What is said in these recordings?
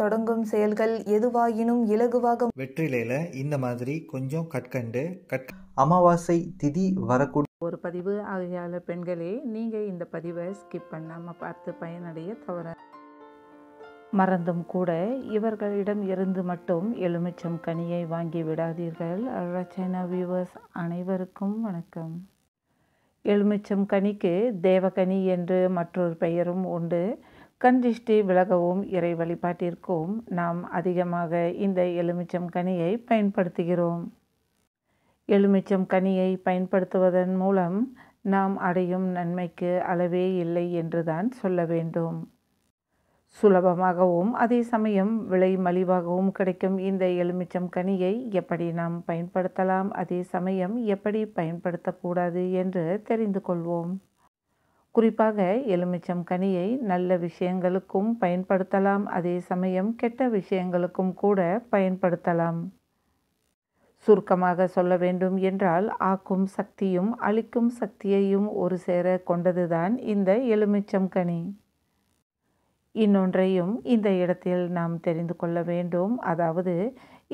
தொடங்கும் செயல்கள் எதுவாயினும் இலகுவாக வெற்றிலையில இந்த மாதிரி கொஞ்சம் கற்கண்டு கட் அமாவாசை திதி வரக்கூடிய ஒரு பதிவு ஆகையால பெண்களே நீங்க இந்த பதிவை ஸ்கிப் பண்ணாம பார்த்து பயனடைய தவற மறந்தும் கூட இவர்களிடம் இருந்து மட்டும் எலுமிச்சம் கனியை வாங்கி விடாதீர்கள் ரச்சனா வியூவர்ஸ் அனைவருக்கும் வணக்கம் எலுமிச்சம் கனிக்கு தேவகனி என்று மற்றொரு பெயரும் உண்டு கந்திஷ்டி விலகவும் இறை வழிபாட்டிற்கும் நாம் அதிகமாக இந்த எலுமிச்சம் கனியை பயன்படுத்துகிறோம் எலுமிச்சம் கனியை பயன்படுத்துவதன் மூலம் நாம் அடையும் நன்மைக்கு அளவே இல்லை என்றுதான் சொல்ல வேண்டும் சுலபமாகவும் அதே சமயம் விலை மலிவாகவும் கிடைக்கும் இந்த எலுமிச்சம் கனியை எப்படி நாம் பயன்படுத்தலாம் அதே சமயம் எப்படி பயன்படுத்தக்கூடாது என்று தெரிந்து கொள்வோம் குறிப்பாக எலுமிச்சம் கனியை நல்ல விஷயங்களுக்கும் பயன்படுத்தலாம் அதே சமயம் கெட்ட விஷயங்களுக்கும் கூட பயன்படுத்தலாம் சுருக்கமாக சொல்ல வேண்டும் என்றால் ஆக்கும் சக்தியும் அழிக்கும் சக்தியையும் ஒரு சேர கொண்டதுதான் இந்த எலுமிச்சம் கனி இன்னொன்றையும் இந்த இடத்தில் நாம் தெரிந்து கொள்ள வேண்டும் அதாவது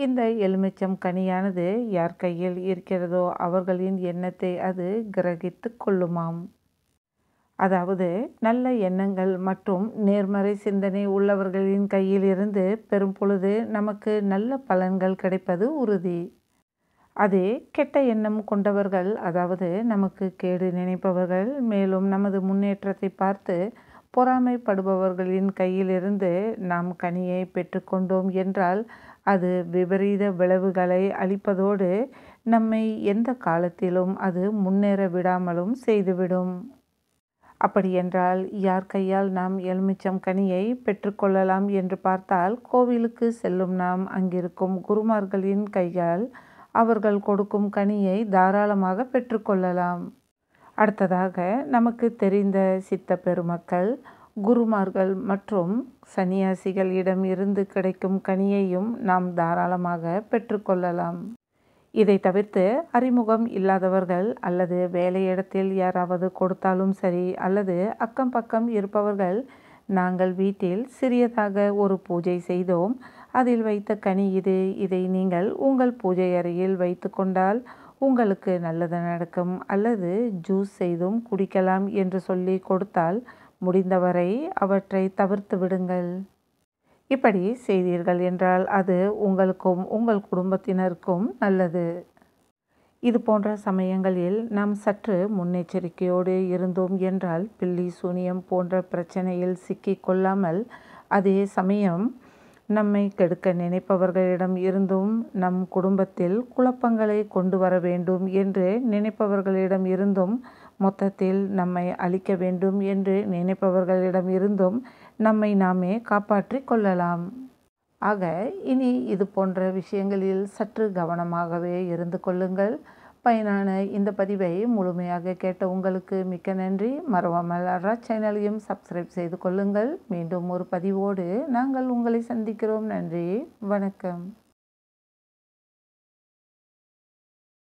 இந்த எலுமிச்சம் கனியானது யார் கையில் இருக்கிறதோ அவர்களின் எண்ணத்தை அது கிரகித்து கொள்ளுமாம் அதாவது நல்ல எண்ணங்கள் மற்றும் நேர்மறை சிந்தனை உள்ளவர்களின் இருந்து பெறும் பொழுது நமக்கு நல்ல பலன்கள் கிடைப்பது உறுதி அதே கெட்ட எண்ணம் கொண்டவர்கள் அதாவது நமக்கு கேடு நினைப்பவர்கள் மேலும் நமது முன்னேற்றத்தை பார்த்து பொறாமைப்படுபவர்களின் கையிலிருந்து நாம் கனியை பெற்றுக்கொண்டோம் என்றால் அது விபரீத விளைவுகளை அளிப்பதோடு நம்மை எந்த காலத்திலும் அது முன்னேற விடாமலும் செய்துவிடும் அப்படியென்றால் யார் கையால் நாம் எலுமிச்சம் கனியை பெற்றுக்கொள்ளலாம் என்று பார்த்தால் கோவிலுக்கு செல்லும் நாம் அங்கிருக்கும் குருமார்களின் கையால் அவர்கள் கொடுக்கும் கனியை தாராளமாக பெற்றுக்கொள்ளலாம் அடுத்ததாக நமக்கு தெரிந்த சித்த பெருமக்கள் குருமார்கள் மற்றும் சன்னியாசிகளிடம் இருந்து கிடைக்கும் கனியையும் நாம் தாராளமாக பெற்றுக்கொள்ளலாம் இதை தவிர்த்து அறிமுகம் இல்லாதவர்கள் அல்லது வேலையிடத்தில் யாராவது கொடுத்தாலும் சரி அல்லது அக்கம் பக்கம் இருப்பவர்கள் நாங்கள் வீட்டில் சிறியதாக ஒரு பூஜை செய்தோம் அதில் வைத்த கனி இது இதை நீங்கள் உங்கள் பூஜை அறையில் வைத்து கொண்டால் உங்களுக்கு நல்லது நடக்கும் அல்லது ஜூஸ் செய்தும் குடிக்கலாம் என்று சொல்லி கொடுத்தால் முடிந்தவரை அவற்றை தவிர்த்து விடுங்கள் இப்படி செய்தீர்கள் என்றால் அது உங்களுக்கும் உங்கள் குடும்பத்தினருக்கும் நல்லது இது போன்ற சமயங்களில் நாம் சற்று முன்னெச்சரிக்கையோடு இருந்தோம் என்றால் பில்லி சூனியம் போன்ற பிரச்சனையில் சிக்கி கொள்ளாமல் அதே சமயம் நம்மை கெடுக்க நினைப்பவர்களிடம் இருந்தும் நம் குடும்பத்தில் குழப்பங்களை கொண்டு வர வேண்டும் என்று நினைப்பவர்களிடம் இருந்தும் மொத்தத்தில் நம்மை அழிக்க வேண்டும் என்று நினைப்பவர்களிடம் இருந்தும் நம்மை நாமே காப்பாற்றி கொள்ளலாம் ஆக இனி இது போன்ற விஷயங்களில் சற்று கவனமாகவே இருந்து கொள்ளுங்கள் பயனான இந்த பதிவை முழுமையாக கேட்ட உங்களுக்கு மிக்க நன்றி மறவாமல் அரா சேனலையும் சப்ஸ்கிரைப் செய்து கொள்ளுங்கள் மீண்டும் ஒரு பதிவோடு நாங்கள் உங்களை சந்திக்கிறோம் நன்றி வணக்கம்